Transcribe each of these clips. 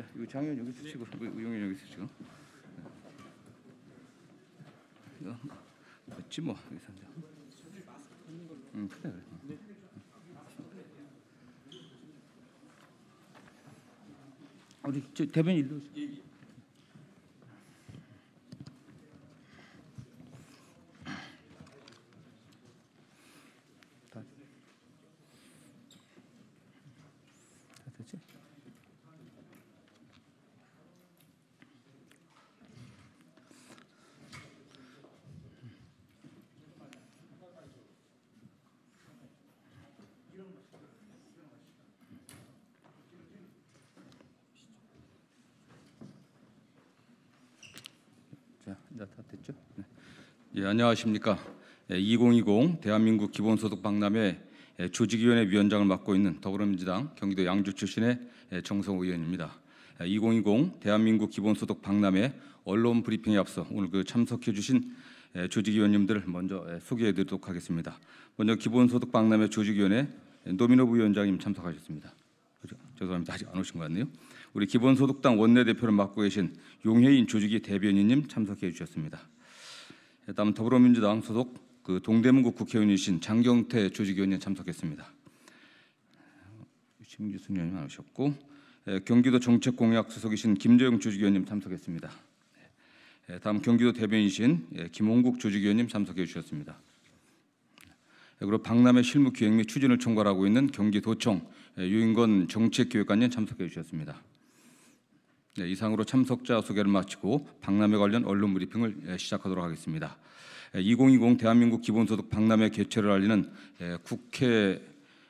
자, 이거 장현 여기 쓰시고, 용현 여기 쓰시고. 이거 어찌 뭐 여기서 이제. 그래 그래. 네. 우리 저 대변인 일로 오 자, 이제 다 됐죠? 네. 예, 안녕하십니까. 2020 예, 대한민국 기본소득 박람회 예, 조직위원회 위원장을 맡고 있는 더불어민주당 경기도 양주 출신의 예, 정성 의원입니다. 2020 대한민국 기본소득 박람회 언론 브리핑에 앞서 오늘 그 참석해 주신 조직위원님들 먼저 소개해 드리도록 하겠습니다. 먼저 기본소득 박람회 조직위원회 노미노 부위원장님 참석하셨습니다. 어, 죄송합니다. 아직 안 오신 것 같네요. 우리 기본소득당 원내대표를 맡고 계신 용혜인 조직위 대변인님 참석해 주셨습니다. 다음 더불어민주당 소속 그 동대문구 국회의원이신 장경태 조직위원님 참석했습니다. 심규 순위원님 나 오셨고 예, 경기도 정책공약 수석이신 김재영 조직위원님 참석했습니다. 예, 다음 경기도 대변인이신 예, 김홍국 조직위원님 참석해 주셨습니다. 그리고 박남회 실무 기획 및 추진을 총괄하고 있는 경기도청 유인건 정책기획관님 참석해 주셨습니다. 네, 이상으로 참석자 소개를 마치고 박람회 관련 언론 브리핑을 예, 시작하도록 하겠습니다. 2020 예, 대한민국 기본소득 박람회 개최를 알리는 예, 국회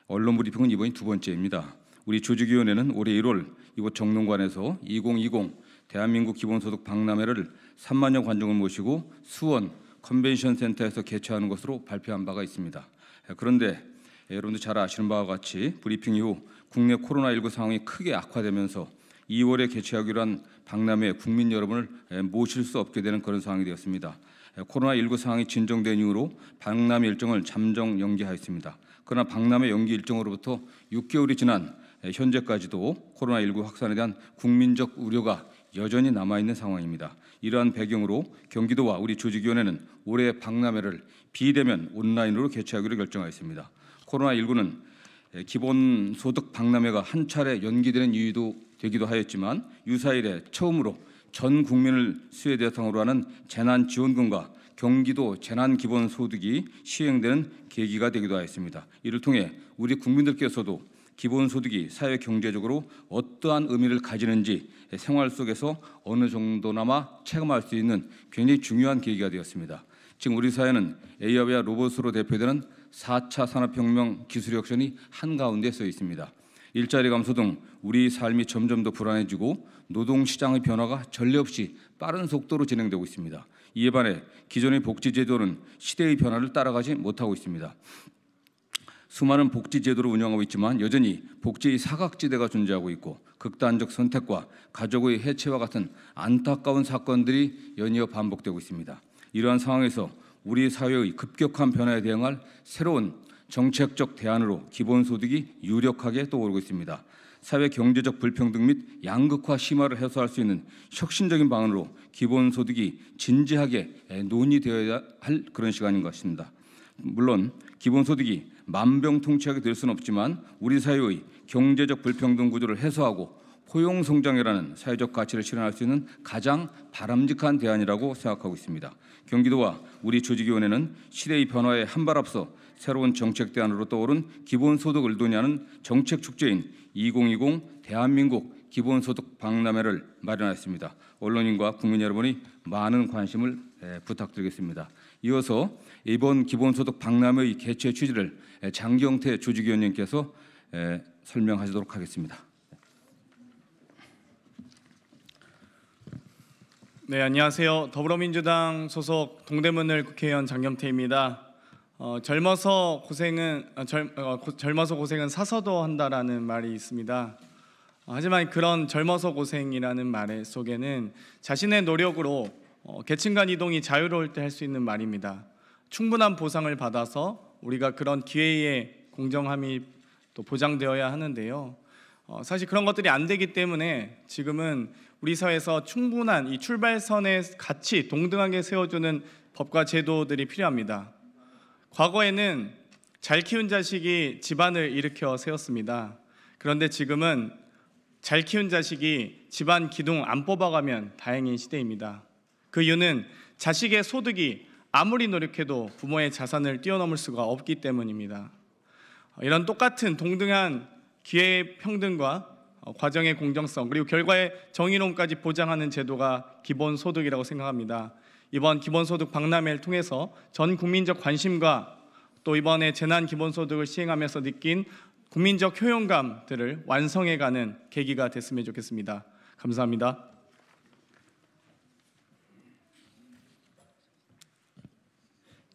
언론 브리핑은 이번이 두 번째입니다. 우리 조직위원회는 올해 1월 이곳 정론관에서 2020 대한민국 기본소득 박람회를 3만여 관중을 모시고 수원 컨벤션 센터에서 개최하는 것으로 발표한 바가 있습니다. 그런데 여러분들 잘 아시는 바와 같이 브리핑 이후 국내 코로나19 상황이 크게 악화되면서 2월에 개최하기로 한 박람회 국민 여러분을 모실 수 없게 되는 그런 상황이 되었습니다. 코로나19 상황이 진정된 이후로 박람회 일정을 잠정 연기하였습니다. 그러나 박람회 연기 일정으로부터 6개월이 지난 현재까지도 코로나19 확산에 대한 국민적 우려가 여전히 남아 있는 상황입니다. 이러한 배경으로 경기도와 우리 조직위원회는 올해 박람회를 비대면 온라인으로 개최하기로 결정하였습니다. 코로나19는 기본소득 박람회가 한 차례 연기되는 이유도 되기도 하였지만 유사일에 처음으로 전 국민을 수혜 대상으로 하는 재난지원금과 경기도 재난기본소득이 시행되는 계기가 되기도 하였습니다. 이를 통해 우리 국민들께서도 기본소득이 사회 경제적으로 어떠한 의미를 가지는지 생활 속에서 어느 정도나마 체감할 수 있는 굉장히 중요한 계기가 되었습니다. 지금 우리 사회는 AI와 로봇으로 대표되는 4차 산업혁명 기술혁신이 한가운데 서 있습니다. 일자리 감소 등 우리 삶이 점점 더 불안해지고 노동 시장의 변화가 전례 없이 빠른 속도로 진행되고 있습니다. 이에 반해 기존의 복지 제도는 시대의 변화를 따라가지 못하고 있습니다. 수많은 복지 제도를 운영하고 있지만 여전히 복지의 사각지대가 존재하고 있고 극단적 선택과 가족의 해체와 같은 안타까운 사건들이 연이어 반복되고 있습니다. 이러한 상황에서 우리 사회의 급격한 변화에 대응할 새로운 정책적 대안으로 기본소득이 유력하게 떠오르고 있습니다. 사회 경제적 불평등 및 양극화 심화를 해소할 수 있는 혁신적인 방안으로 기본소득이 진지하게 논의되어야 할 그런 시간인 것같니다 물론 기본소득이 만병통치약이 될 수는 없지만 우리 사회의 경제적 불평등 구조를 해소하고 포용 성장이라는 사회적 가치를 실현할 수 있는 가장 바람직한 대안이라고 생각하고 있습니다. 경기도와 우리 조직위원회는 시대의 변화에 한 발 앞서 새로운 정책 대안으로 떠오른 기본소득을 논의하는 정책 축제인 2020 대한민국 기본소득 박람회를 마련했습니다 언론인과 국민 여러분이 많은 관심을 부탁드리겠습니다. 이어서 이번 기본소득 박람회의 개최 취지를 장경태 조직위원님께서 설명하시도록 하겠습니다. 네, 안녕하세요. 더불어민주당 소속 동대문을 국회의원 장경태입니다. 어, 젊어서 고생은 어, 젊, 어, 고, 젊어서 고생은 사서도 한다라는 말이 있습니다. 어, 하지만 그런 젊어서 고생이라는 말 속에는 자신의 노력으로 어, 계층 간 이동이 자유로울 때 할 수 있는 말입니다. 충분한 보상을 받아서 우리가 그런 기회의 공정함이 또 보장되어야 하는데요. 어, 사실 그런 것들이 안 되기 때문에 지금은 우리 사회에서 충분한 이 출발선의 가치 동등하게 세워주는 법과 제도들이 필요합니다. 과거에는 잘 키운 자식이 집안을 일으켜 세웠습니다. 그런데 지금은 잘 키운 자식이 집안 기둥 안 뽑아가면 다행인 시대입니다. 그 이유는 자식의 소득이 아무리 노력해도 부모의 자산을 뛰어넘을 수가 없기 때문입니다. 이런 똑같은 동등한 기회 의 평등과 어, 과정의 공정성 그리고 결과의 정의론까지 보장하는 제도가 기본 소득이라고 생각합니다. 이번 기본소득 박람회를 통해서 전 국민적 관심과 또 이번에 재난 기본소득을 시행하면서 느낀 국민적 효용감들을 완성해가는 계기가 됐으면 좋겠습니다. 감사합니다.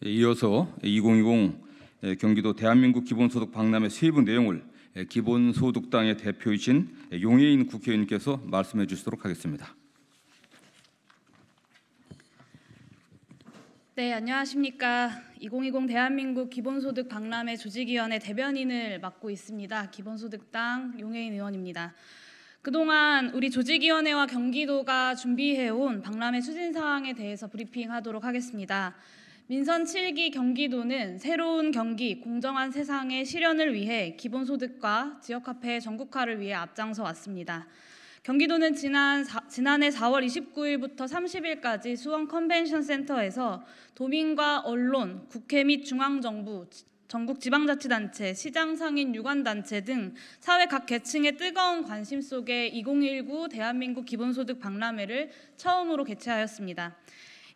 예, 이어서 2020 예, 경기도 대한민국 기본소득 박람회 세부 내용을 예, 기본소득당의 대표이신 용해인 국회의원께서 말씀해 주시도록 하겠습니다. 네, 안녕하십니까. 2020 대한민국 기본소득 박람회 조직위원회 대변인을 맡고 있습니다. 기본소득당 용혜인 의원입니다. 그동안 우리 조직위원회와 경기도가 준비해온 박람회 추진 사항에 대해서 브리핑하도록 하겠습니다. 민선 7기 경기도는 새로운 경기, 공정한 세상의 실현을 위해 기본소득과 지역화폐 전국화를 위해 앞장서 왔습니다. 경기도는 지난 지난해 4월 29일부터 30일까지 수원 컨벤션 센터에서 도민과 언론, 국회 및 중앙정부, 전국 지방자치단체, 시장 상인 유관단체 등 사회 각 계층의 뜨거운 관심 속에 2019 대한민국 기본소득 박람회를 처음으로 개최하였습니다.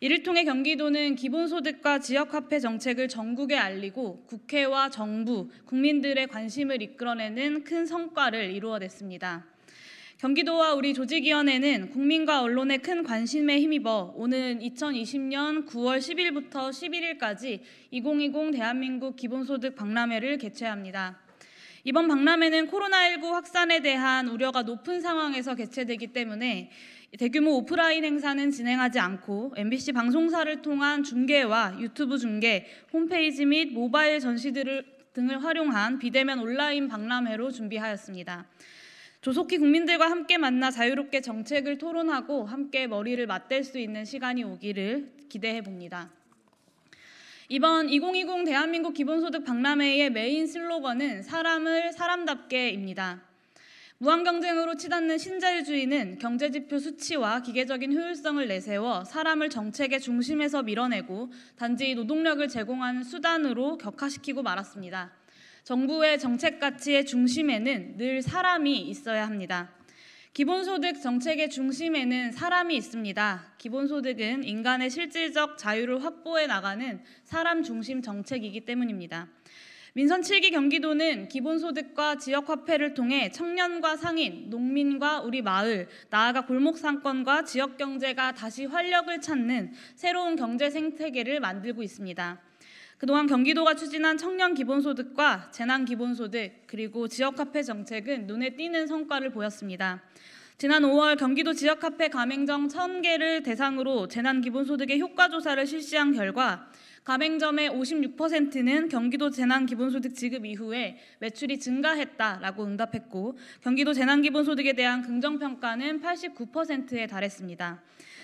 이를 통해 경기도는 기본소득과 지역화폐 정책을 전국에 알리고 국회와 정부, 국민들의 관심을 이끌어내는 큰 성과를 이루어냈습니다. 경기도와 우리 조직위원회는 국민과 언론의 큰 관심에 힘입어 오는 2020년 9월 10일부터 11일까지 2020 대한민국 기본소득 박람회를 개최합니다. 이번 박람회는 코로나19 확산에 대한 우려가 높은 상황에서 개최되기 때문에 대규모 오프라인 행사는 진행하지 않고 MBC 방송사를 통한 중계와 유튜브 중계, 홈페이지 및 모바일 전시들을 등을 활용한 비대면 온라인 박람회로 준비하였습니다. 조속히 국민들과 함께 만나 자유롭게 정책을 토론하고 함께 머리를 맞댈 수 있는 시간이 오기를 기대해 봅니다. 이번 2020 대한민국 기본소득 박람회의 메인 슬로건은 사람을 사람답게입니다. 무한 경쟁으로 치닫는 신자유주의는 경제 지표 수치와 기계적인 효율성을 내세워 사람을 정책의 중심에서 밀어내고 단지 노동력을 제공하는 수단으로 격화시키고 말았습니다. 정부의 정책 가치의 중심에는 늘 사람이 있어야 합니다. 기본소득 정책의 중심에는 사람이 있습니다. 기본소득은 인간의 실질적 자유를 확보해 나가는 사람 중심 정책이기 때문입니다. 민선 7기 경기도는 기본소득과 지역화폐를 통해 청년과 상인, 농민과 우리 마을, 나아가 골목상권과 지역경제가 다시 활력을 찾는 새로운 경제 생태계를 만들고 있습니다. 그동안 경기도가 추진한 청년 기본소득과 재난 기본소득 그리고 지역 화폐 정책은 눈에 띄는 성과를 보였습니다. 지난 5월 경기도 지역화폐 가맹점 1000개를 대상으로 재난기본소득의 효과조사를 실시한 결과 가맹점의 56%는 경기도 재난기본소득 지급 이후에 매출이 증가했다라고 응답했고 경기도 재난기본소득에 대한 긍정평가는 89%에 달했습니다.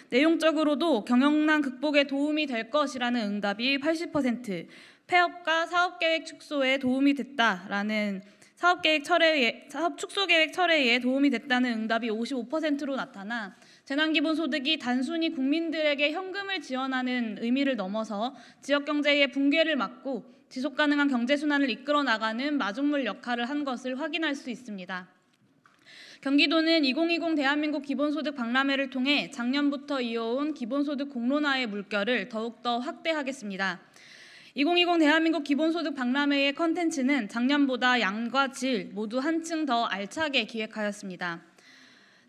내용적으로도 경영난 극복에 도움이 될 것이라는 응답이 80%, 폐업과 사업계획 축소에 도움이 됐다라는 사업 계획 철회에 사업 축소 계획 철회에 도움이 됐다는 응답이 55%로 나타나 재난기본소득이 단순히 국민들에게 현금을 지원하는 의미를 넘어서 지역 경제의 붕괴를 막고 지속 가능한 경제 순환을 이끌어 나가는 마중물 역할을 한 것을 확인할 수 있습니다. 경기도는 2020 대한민국 기본소득 박람회를 통해 작년부터 이어온 기본소득 공론화의 물결을 더욱더 확대하겠습니다. 2020 대한민국 기본소득 박람회의 컨텐츠는 작년보다 양과 질 모두 한층 더 알차게 기획하였습니다.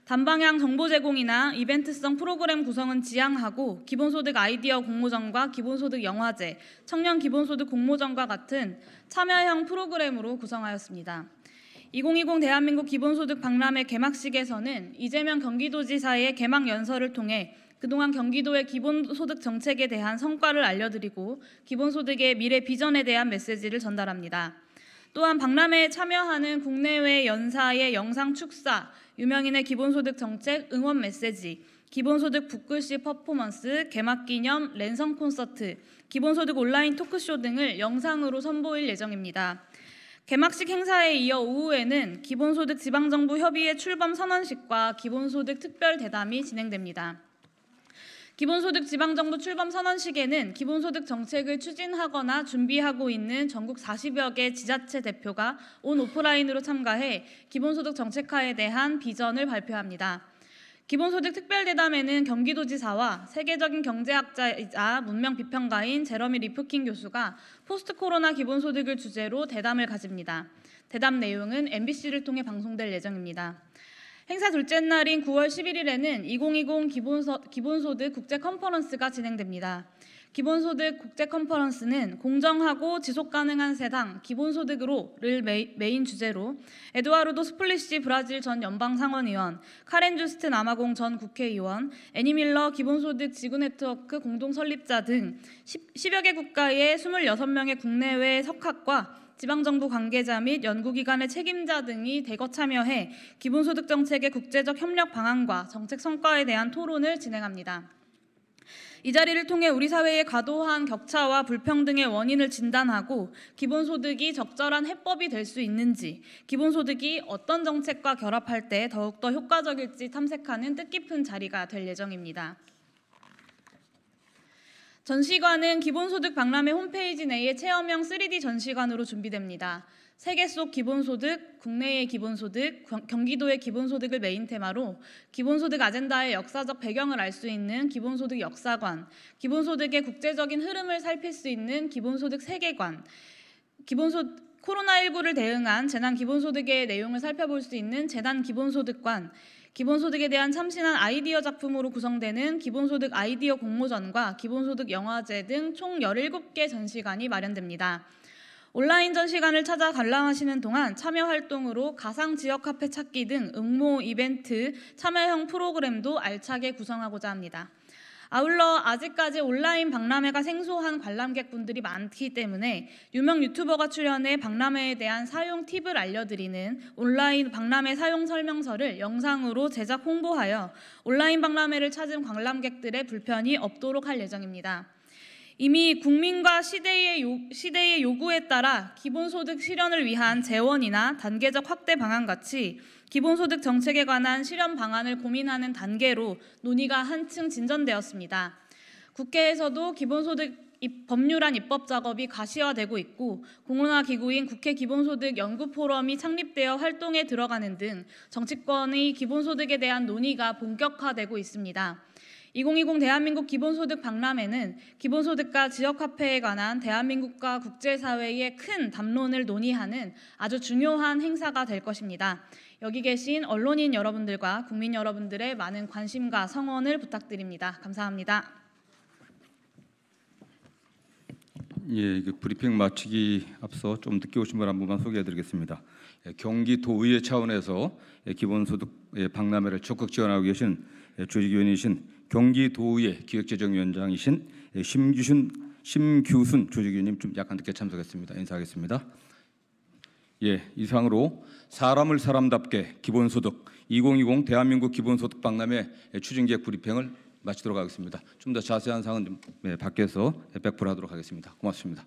단방향 정보 제공이나 이벤트성 프로그램 구성은 지양하고 기본소득 아이디어 공모전과 기본소득 영화제, 청년 기본소득 공모전과 같은 참여형 프로그램으로 구성하였습니다. 2020 대한민국 기본소득 박람회 개막식에서는 이재명 경기도지사의 개막 연설을 통해 그동안 경기도의 기본소득 정책에 대한 성과를 알려드리고 기본소득의 미래 비전에 대한 메시지를 전달합니다. 또한 박람회에 참여하는 국내외 연사의 영상 축사, 유명인의 기본소득 정책 응원 메시지, 기본소득 북글씨 퍼포먼스, 개막 기념 랜선 콘서트, 기본소득 온라인 토크쇼 등을 영상으로 선보일 예정입니다. 개막식 행사에 이어 오후에는 기본소득 지방정부 협의회 출범 선언식과 기본소득 특별 대담이 진행됩니다. 기본소득 지방정부 출범 선언 시기에는 기본소득 정책을 추진하거나 준비하고 있는 전국 40여 개 지자체 대표가 온 오프라인으로 참가해 기본소득 정책화에 대한 비전을 발표합니다. 기본소득 특별대담에는 경기도지사와 세계적인 경제학자이자 문명비평가인 제러미 리프킨 교수가 포스트 코로나 기본소득을 주제로 대담을 가집니다. 대담 내용은 MBC를 통해 방송될 예정입니다. 행사 둘째 날인 9월 11일에는 2020 기본서, 기본소득 국제 컨퍼런스가 진행됩니다. 기본소득 국제 컨퍼런스는 공정하고 지속 가능한 세상 기본소득으로를 메인 주제로 에드와르도 스플리시 브라질 전 연방 상원의원, 카렌 주스트 남아공 전 국회의원, 애니 밀러 기본소득 지구 네트워크 공동 설립자 등 10, 여개 국가의 26명의 국내외 석학과 지방정부 관계자 및 연구기관의 책임자 등이 대거 참여해 기본소득 정책의 국제적 협력 방안과 정책 성과에 대한 토론을 진행합니다. 이 자리를 통해 우리 사회의 과도한 격차와 불평등의 원인을 진단하고 기본소득이 적절한 해법이 될 수 있는지, 기본소득이 어떤 정책과 결합할 때 더욱더 효과적일지 탐색하는 뜻깊은 자리가 될 예정입니다. 전시관은 기본소득 박람회 홈페이지 내에 체험형 3D 전시관으로 준비됩니다. 세계 속 기본소득, 국내의 기본소득, 경기도의 기본소득을 메인 테마로 기본소득 아젠다의 역사적 배경을 알 수 있는 기본소득 역사관, 기본소득의 국제적인 흐름을 살필 수 있는 기본소득 세계관, 기본소 코로나19를 대응한 재난 기본소득의 내용을 살펴볼 수 있는 재난 기본소득관, 기본소득에 대한 참신한 아이디어 작품으로 구성되는 기본소득 아이디어 공모전과 기본소득 영화제 등 총 17개 전시관이 마련됩니다. 온라인 전시관을 찾아 관람하시는 동안 참여 활동으로 가상 지역 카페 찾기 등 응모 이벤트, 참여형 프로그램도 알차게 구성하고자 합니다. 아울러 아직까지 온라인 박람회가 생소한 관람객분들이 많기 때문에 유명 유튜버가 출연해 박람회에 대한 사용 팁을 알려드리는 온라인 박람회 사용 설명서를 영상으로 제작 홍보하여 온라인 박람회를 찾은 관람객들의 불편이 없도록 할 예정입니다. 이미 국민과 시대의, 요, 시대의 요구에 따라 기본소득 실현을 위한 재원이나 단계적 확대 방안 같이 기본소득 정책에 관한 실현 방안을 고민하는 단계로 논의가 한층 진전되었습니다. 국회에서도 기본소득 법률안 입법 작업이 가시화되고 있고 공론화 기구인 국회 기본소득 연구 포럼이 창립되어 활동에 들어가는 등 정치권의 기본소득에 대한 논의가 본격화되고 있습니다. 2020 대한민국 기본소득 박람회는 기본소득과 지역화폐에 관한 대한민국과 국제사회의 큰 담론을 논의하는 아주 중요한 행사가 될 것입니다. 여기 계신 언론인 여러분들과 국민 여러분들의 많은 관심과 성원을 부탁드립니다. 감사합니다. 예, 그 브리핑 마치기 앞서 좀 늦게 오신 분한 분만 소개해드리겠습니다. 예, 경기도의회 차원에서 예, 기본소득 예, 박람회를 적극 지원하고 계신 조직위원이신 경기도의 기획재정위원장이신 심규순, 심규순 조직위원님 좀 약간 늦게 참석했습니다. 인사하겠습니다. 예, 이상으로 사람을 사람답게 기본소득 2020 대한민국 기본소득 박람회 추진기획 브리핑을 마치도록 하겠습니다. 좀 더 자세한 사항은 좀 네, 밖에서 1 0 하도록 하겠습니다. 고맙습니다.